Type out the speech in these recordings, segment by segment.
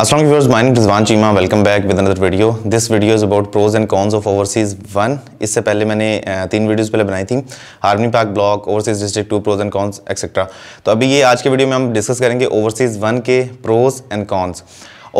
असल viewers, my name is Rizwan Chima. Welcome back with another video. This video is about pros and one इससे पहले मैंने तीन videos पहले बनाई थी हार्मी park block overseas district two pros and cons etcetera तो अभी ये आज के वीडियो में हम डिस्कस करेंगे ओवरसीज वन के pros and cons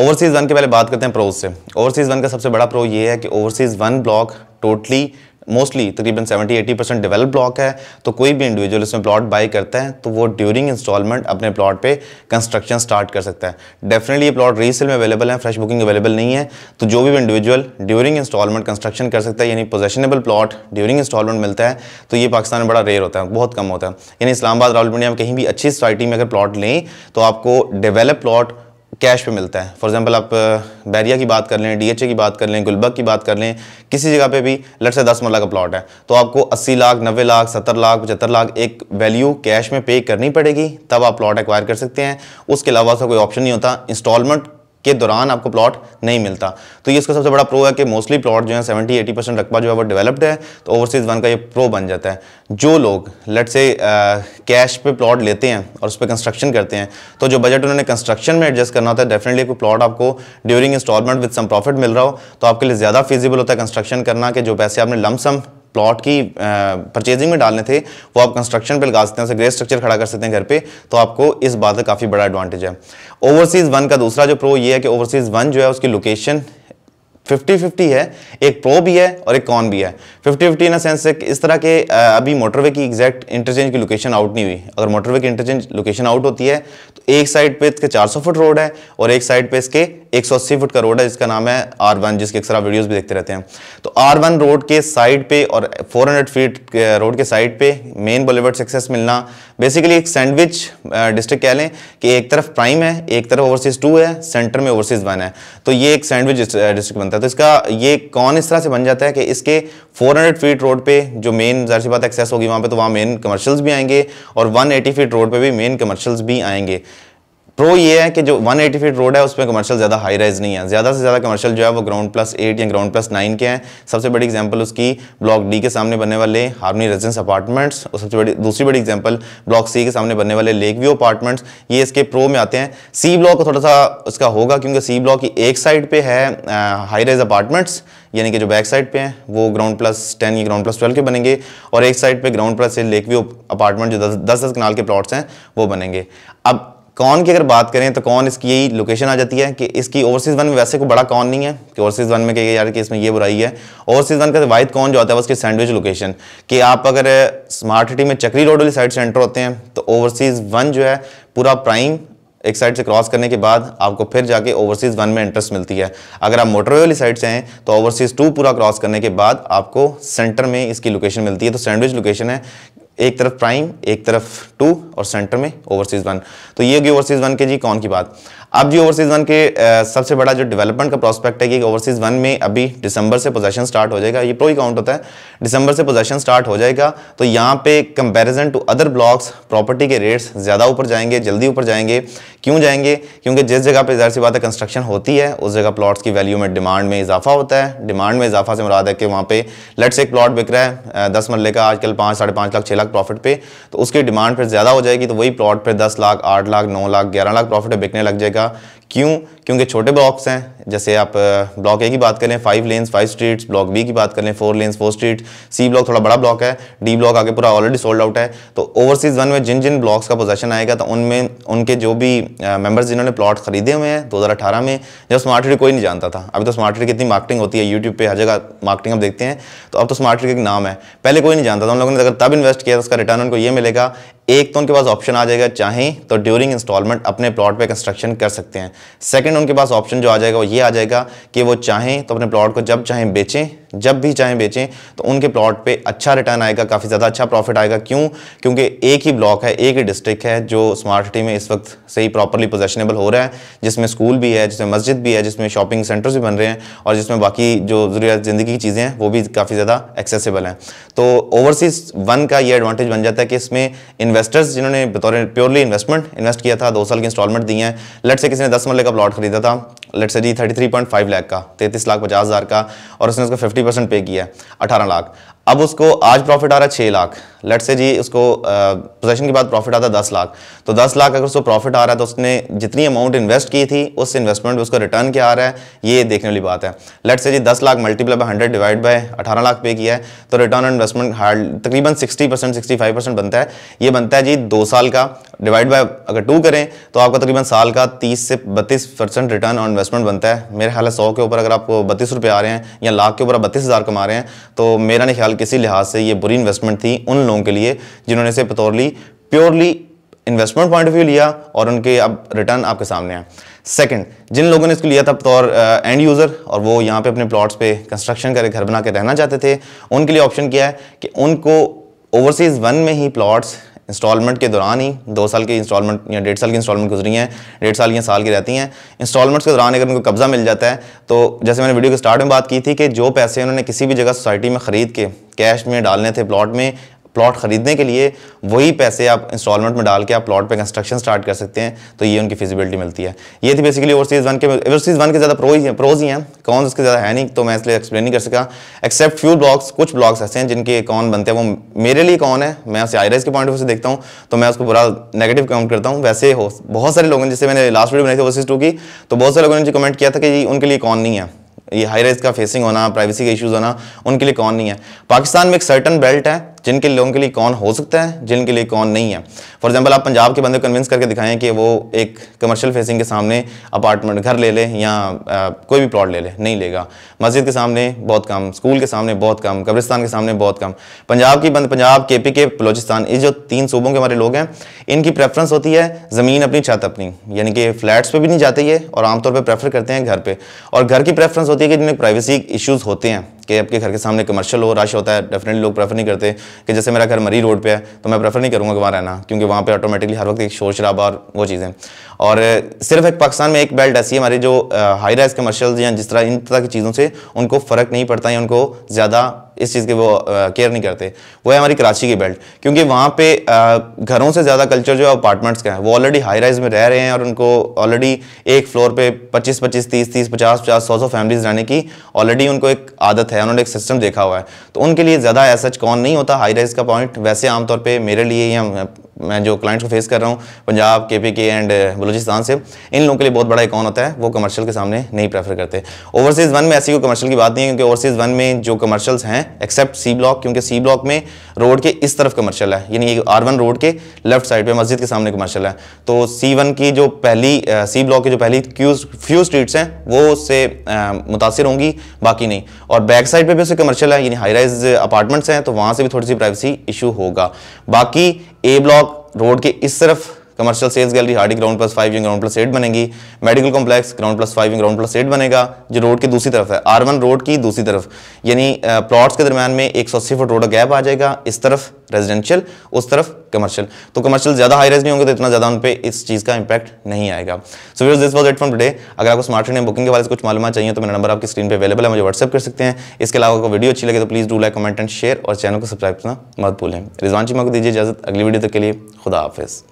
overseas one के पहले बात करते हैं प्रोज से ओवरसीज वन का सबसे बड़ा प्रो ये है कि overseas one block totally mostly तकरीबन 70-80 परसेंट डिवेल्प ब्लॉक है तो कोई भी इंडिविजुअल इसमें प्लॉट बाई करता है तो वो ड्यूरिंग इंस्टॉलमेंट अपने प्लॉट पे कंस्ट्रक्शन स्टार्ट कर सकता है डेफिनेटली ये प्लॉट रीसेल में अवेलेबल है फ्रेश बुकिंग अवेलेबल नहीं है तो जो भी इंडिविजुअल ड्यूरिंग इंस्टॉलमेंट कंस्ट्रक्शन कर सकता है यानी पोजेशनेबल प्लॉट ड्यूरिंग इंस्टॉलमेंट मिलता है तो ये पाकिस्तान में बड़ा रेयर होता है बहुत कम होता है यानी इस्लामाबाद रावलपिंडी में कहीं भी अच्छी सोसाइटी में अगर प्लॉट लें तो आपको डिवेलप प्लॉट कैश पे मिलता है फॉर एग्जांपल आप बैरिया की बात कर लें डीएचए की बात कर लें गुलबर्ग की बात कर लें किसी जगह पे भी लट से दस मरला का प्लॉट है तो आपको 80 लाख नब्बे लाख सत्तर लाख पचहत्तर लाख एक वैल्यू कैश में पे करनी पड़ेगी तब आप प्लॉट एक्वायर कर सकते हैं उसके अलावा उसका कोई ऑप्शन नहीं होता इंस्टॉलमेंट के दौरान आपको प्लॉट नहीं मिलता तो ये इसका सबसे बड़ा प्रो है कि मोस्टली प्लॉट जो है 70 80 परसेंट रकबा जो है वो डेवलप्ड है तो ओवरसीज़ वन का ये प्रो बन जाता है जो लोग लट से कैश पे प्लॉट लेते हैं और उस पर कंस्ट्रक्शन करते हैं तो जो बजट उन्होंने कंस्ट्रक्शन में एडजस्ट करना होता है डेफिनेटली कोई प्लॉट आपको during instalment with some profit मिल रहा हो तो आपके लिए ज़्यादा फिजिबल होता है कंस्ट्रक्शन करना कि जो पैसे आपने लमसम प्लॉट की परचेजिंग में डालने थे वो आप कंस्ट्रक्शन पे लगा सकते हैं उसे ग्रे स्ट्रक्चर खड़ा कर सकते हैं घर पे तो आपको इस बात का काफ़ी बड़ा एडवांटेज है ओवरसीज़ वन का दूसरा जो प्रो ये है कि ओवरसीज़ वन जो है उसकी लोकेशन फिफ्टी फिफ्टी है एक प्रो भी है और एक कॉन भी है फिफ्टी फिफ्टी इन सेंस से इस तरह के अभी मोटरवे की एग्जैक्ट इंटरचेंज की लोकेशन आउट नहीं हुई अगर मोटरवे की इंटरचेंज लोकेशन आउट होती है तो एक साइड पे इसके 400 फुट रोड है और एक साइड पे इसके 180 फुट का रोड है जिसका नाम है आर वन जिसके अक्सर आप वीडियोज़ भी देखते रहते हैं तो आर वन रोड के साइड पे और हंड्रेड फीट रोड के साइड पे मेन बॉलीवुड सक्सेस मिलना बेसिकली एक सैंडविच डिस्ट्रिक्ट कह लें कि एक तरफ प्राइम है एक तरफ ओवरसीज टू है सेंटर में ओवरसीज वन है तो ये एक सैंडविच डिस्ट्रिक्ट बनता बनता है तो इसका ये कौन इस तरह से बन जाता है कि इसके 400 फीट रोड पे जो मेन जाहिर सी बात एक्सेस होगी वहाँ पे तो वहाँ मेन कमर्शियल्स भी आएंगे और 180 फीट रोड पे भी मेन कमर्शियल्स भी आएंगे प्रो ये है कि जो 180 फीट रोड है उसमें कमर्शियल ज़्यादा हाई राइज नहीं है ज़्यादा से ज़्यादा कमर्शियल जो है वो ग्राउंड प्लस एट या ग्राउंड प्लस नाइन के हैं सबसे बड़ी एग्जांपल उसकी ब्लॉक डी के सामने बनने वाले हार्मनी रेजिडेंस अपार्टमेंट्स और सबसे बड़ी दूसरी बड़ी एग्जांपल ब्लॉक सी के सामने बनने वाले लेक व्यू अपार्टमेंट्स ये इसके प्रो में आते हैं सी ब्लॉक थोड़ा सा उसका होगा क्योंकि सी ब्लॉक की एक साइड पर है हाई राइज अपार्टमेंट्स यानी कि जो बैक साइड पे हैं वो ग्राउंड प्लस टेन या ग्राउंड प्लस ट्वेल्व के बनेंगे और एक साइड पे ground plus lake view apartment जो दस दस, दस कनाल के प्लॉट्स हैं वो बनेंगे अब कॉन की अगर बात करें तो कौन इसकी यही लोकेशन आ जाती है कि इसकी ओवरसीज़ वन में वैसे कोई बड़ा कॉन नहीं है कि ओवरसीज़ वन में कहिए यार कि इसमें ये बुराई है ओवरसीज़ वन का वाहिद तो कॉन जो आता है उसकी सैंडविच लोकेशन कि आप अगर स्मार्ट सिटी में चक्री रोड वाली साइड से एंटर होते हैं तो ओवरसीज़ वन जो है पूरा प्राइम एक साइड से क्रॉस करने के बाद आपको फिर जाके ओवरसीज़ वन में इंटरेस्ट मिलती है अगर आप मोटरवे वाली साइड से हैं तो ओवरसीज़ टू पूरा क्रॉस करने के बाद आपको सेंटर में इसकी लोकेशन मिलती है तो सैंडविच लोकेशन है एक तरफ प्राइम एक तरफ टू और सेंटर में ओवरसीज वन तो ये होगी ओवरसीज वन के जी कौन की बात अब जी ओवरसीज वन के आ, सबसे बड़ा जो डेवलपमेंट का प्रॉस्पेक्ट है कि ओवरसीज वन में अभी दिसंबर से पोजेशन स्टार्ट हो जाएगा ये प्रो ही काउंट होता है दिसंबर से पोजेशन स्टार्ट हो जाएगा तो यहाँ पे comparison to other blocks property के रेट्स ज़्यादा ऊपर जाएंगे जल्दी ऊपर जाएंगे क्यों जाएंगे क्योंकि जिस जगह पर जाहिर सी बात है कंस्ट्रक्शन होती है उस जगह प्लॉट्स की वैल्यू में डिमांड में इजाफा होता है डिमांड में इजाफा से मुराद है कि वहाँ पे लट्स एक प्लॉट बिक रहा है दस मरल का आजकल पाँच साढ़े पाँच लाख छः लाख प्रॉफिट पे तो उसकी डिमांड फिर ज़्यादा हो जाएगी तो वही प्लॉट पर दस लाख आठ लाख नौ लाख ग्यारह लाख प्रॉफिट बिकने लग जाएगा क्यों क्योंकि छोटे ब्लॉक्स हैं जैसे आप ब्लॉक ए की बात करें five lanes five streets block B की बात करें four lanes four street C block थोड़ा बड़ा ब्लॉक है डी ब्लॉक आगे पूरा ऑलरेडी सोल्ड आउट है तो ओवरसीज़ वन में जिन जिन ब्लॉक्स का पोजेशन आएगा तो उनमें उनके जो भी मेम्बर्स जिन्होंने प्लॉट खरीदे हुए हैं दो में जब स्मार्ट ट्रेड कोई नहीं जानता था अभी तो स्मार्ट ट्रेड कितनी मार्केटिंग होती है यूट्यूब पर हर जगह मार्केटिंग आप देखते हैं तो अब तो स्मार्ट ट्रेड एक नाम है पहले कोई नहीं जानता था उन लोगों ने अगर तब इन्वेस्ट किया तो उसका रिटर्न उनको ये मिलेगा एक तो उनके पास ऑप्शन आ जाएगा चाहें तो ड्यूरिंग इंस्टॉलमेंट अपने प्लॉट पे कंस्ट्रक्शन कर सकते हैं सेकंड उनके पास ऑप्शन जो आ जाएगा वो ये आ जाएगा कि वो चाहें तो अपने प्लॉट को जब चाहें बेचें जब भी चाहें बेचें तो उनके प्लॉट पे अच्छा रिटर्न आएगा काफ़ी ज़्यादा अच्छा प्रॉफिट आएगा क्यों क्योंकि एक ही ब्लॉक है एक ही डिस्ट्रिक्ट है जो स्मार्ट सिटी में इस वक्त से ही प्रॉपरली पोजेशनेबल हो रहा है जिसमें स्कूल भी है जिसमें मस्जिद भी है जिसमें शॉपिंग सेंटर्स भी बन रहे हैं और जिसमें बाकी जो ज़रूरियात ज़िंदगी की चीज़ें हैं वो भी काफ़ी ज़्यादा एक्सेसिबल हैं तो ओवरसीज़ वन का ये एडवांटेज बन जाता है कि इसमें इन्वेस्टर्स जिन्होंने बतौर प्योरली इन्वेस्टमेंट इन्वेस्ट किया था दो साल की इंस्टॉलमेंट दी हैं लट से किसी ने दस मरले का प्लॉट खरीदा था लेट से जी thirty three point five lakh का 33 लाख पचास हज़ार का और उसने उसका फिफ्टी परसेंट पे किया अठारह लाख अब उसको आज प्रॉफिट आ रहा है छः लाख लेट से जी उसको पोजेशन के बाद प्रॉफिट आता है दस लाख तो दस लाख अगर उसको प्रॉफिट आ रहा है तो उसने जितनी अमाउंट इन्वेस्ट की थी उस इन्वेस्टमेंट में उसका रिटर्न क्या आ रहा है ये देखने वाली बात है लेट से जी दस lakh multiply by hundred divide by अठारह लाख पे किया है तो रिटर्न ऑन हार्ड तकरीबन sixty percent sixty five percent बनता है ये बनता है जी दो साल का डिवाइड बाय अगर टू करें तो आपका तकरीबन साल का तीस से बत्तीस परसेंट रिटर्न ऑन इन्वेस्टमेंट बनता है मेरे ख्याल है सौ के ऊपर अगर आपको बत्तीस रुपये आ रहे हैं या लाख के ऊपर आप बत्तीस हज़ार कमा रहे हैं तो मेरा नहीं ख्याल बहरहाल किसी लिहाज से ये बुरी इन्वेस्टमेंट थी उन लोगों के लिए जिन्होंने इसे बतौरली purely investment point of view लिया और उनके अब रिटर्न आपके सामने आए सेकंड जिन लोगों ने इसको लिया था बतौर एंड यूज़र और वो यहाँ पे अपने प्लॉट्स पे कंस्ट्रक्शन करके घर बना के रहना चाहते थे उनके लिए ऑप्शन किया है कि उनको ओवरसीज़ वन में ही प्लॉट्स इंस्टॉलमेंट के दौरान ही दो साल की इंस्टॉलमेंट या डेढ़ साल की इंस्टॉलमेंट गुजरी हैं डेढ़ साल या साल की रहती हैं इंस्टॉलमेंट्स के दौरान अगर उनको कब्जा मिल जाता है तो जैसे मैंने वीडियो के स्टार्ट में बात की थी कि जो पैसे उन्होंने किसी भी जगह सोसाइटी में ख़रीद के कैश में डालने थे प्लॉट में प्लॉट खरीदने के लिए वही पैसे आप इंस्टॉलमेंट में डाल के आप प्लॉट पे कंस्ट्रक्शन स्टार्ट कर सकते हैं तो ये उनकी फिजिबिलिटी मिलती है ये थी बेसिकली ओवरसीज़ वन के ओवरसीज़ वन के ज़्यादा प्रोज हैं प्रोज ही हैं कौन उसके ज़्यादा है नहीं तो मैं इसलिए एक्सप्लेन नहीं कर सका एक्सेप्ट फ्यू ब्लॉग्स कुछ ब्लॉग्स ऐसे हैं जिनके कौन बनते हैं वो मेरे लिए कौन है मैं उसे आई के पॉइंट ऑफ व्यू से देखता हूँ तो मैं उसको बुरा नेगेटिव कमेंट करता हूँ वैसे हो बहुत सारे लोगों ने जैसे मैंने लास्ट वीडियो बनाई थी ओवरसीज़ टू की तो बहुत सारे लोगों ने कमेंट किया था कि उनके लिए कौन नहीं है ये हाई राइज का फेसिंग होना प्राइवेसी का इश्यूज होना उनके लिए कौन नहीं है पाकिस्तान में एक सर्टन बेल्ट है जिनके लोगों के लिए कौन हो सकता है जिनके लिए कौन नहीं है फॉर एग्जाम्पल आप पंजाब के बंदे को कन्विंस करके दिखाएं कि वो एक कमर्शियल फेसिंग के सामने अपार्टमेंट घर ले लें या आ, कोई भी प्लॉट ले लें नहीं लेगा मस्जिद के सामने बहुत कम स्कूल के सामने बहुत कम कब्रिस्तान के सामने बहुत कम पंजाब की बंद पंजाब के पी के बलोचिस्तान ये जो तीन सूबों के हमारे लोग हैं इनकी प्रेफरेंस होती है ज़मीन अपनी छत अपनी यानी कि फ्लैट्स पर भी नहीं जाती है और आमतौर पर प्रेफर करते हैं घर पर और घर की प्रेफरेंस होती है कि जिनमें प्राइवेसी इशूज़ होते हैं कि आपके घर के सामने कमर्शियल हो रश होता है डेफिनेटली लोग प्रेफर नहीं करते कि जैसे मेरा घर मरी रोड पे है तो मैं प्रेफर नहीं करूँगा वहाँ रहना क्योंकि वहाँ पे ऑटोमेटिकली हर वक्त एक शोर शराबा और वो चीज़ें और सिर्फ एक पाकिस्तान में एक बेल्ट ऐसी है हमारे जो हाई राइज कमर्शल या जिस तरह इन तरह की चीज़ों से उनको फ़र्क नहीं पड़ता है उनको ज़्यादा इस चीज़ के वो केयर नहीं करते वो है हमारी कराची की बेल्ट क्योंकि वहाँ पे आ, घरों से ज़्यादा कल्चर जो है अपार्टमेंट्स का है वो ऑलरेडी हाई राइज में रह रहे हैं और उनको ऑलरेडी एक फ्लोर पे 25 25 30 30 50 50 सौ सौ फैमिलीज रहने की ऑलरेडी उनको एक आदत है है उन्होंने एक सिस्टम देखा हुआ है तो उनके लिए ज़्यादा ऐसा कौन नहीं होता हाई राइज का पॉइंट वैसे आमतौर पर मेरे लिए या मैं जो क्लाइंट्स को फेस कर रहा हूँ पंजाब के पी के एंड बलूचिस्तान से इन लोगों के लिए बहुत बड़ा अकाउंट होता है वो कमर्शियल के सामने नहीं प्रेफर करते ओवरसीज़ वन में ऐसी कोई कमर्शियल की बात नहीं है क्योंकि ओवरसीज़ वन में जो कमर्शल्स हैं एक्सेप्ट सी ब्लॉक क्योंकि सी ब्लॉक में रोड के इस तरफ कमर्शियल है यानी आर वन रोड के लेफ्ट साइड पर मस्जिद के सामने कमर्शियल है तो सी वन की जो पहली सी uh, ब्लॉक की जो पहली फ्यू स्ट्रीट्स हैं वो उससे uh, मुतासर होंगी बाकी नहीं और बैक साइड पर भी उससे कमर्शियल है यानी हाई राइज अपार्टमेंट्स हैं तो वहाँ से भी थोड़ी सी प्राइवेसी इशू होगा बाकी ए ब्लॉक रोड के इस तरफ कमर्शियल सेल्स गैलरी हार्डी ground plus five ground plus eight बनेगी medical complex ground plus five ground plus eight बनेगा जो रोड की दूसरी तरफ है आर वन रोड की दूसरी तरफ यानी प्लॉट्स के दरमियान में एक सौ अस्सी फुट रोड का गैप आ जाएगा इस तरफ रेजिडेंशियल उस तरफ कमर्शियल तो कमर्शियल ज्यादा हाई रेज नहीं होंगे तो इतना ज्यादा उन पर इस चीज का इंपैक्ट नहीं आएगा so views this was it from today अगर आपको स्मार्ट ट्रेन बुकिंग के बारे में कुछ मालूम चाहिए तो मेरा नंबर आपकी स्क्रीन पर अवेलेबल है मुझे व्हाट्सअप कर सकते हैं इसके अलावा अगर वीडियो अच्छी लगे तो please do like comment and share और चैनल को सब्सक्राइब करना मत भूलें रिजवान जी को दीजिए इजाजत अगली वीडियो तक के लिए खुदा हाफिज़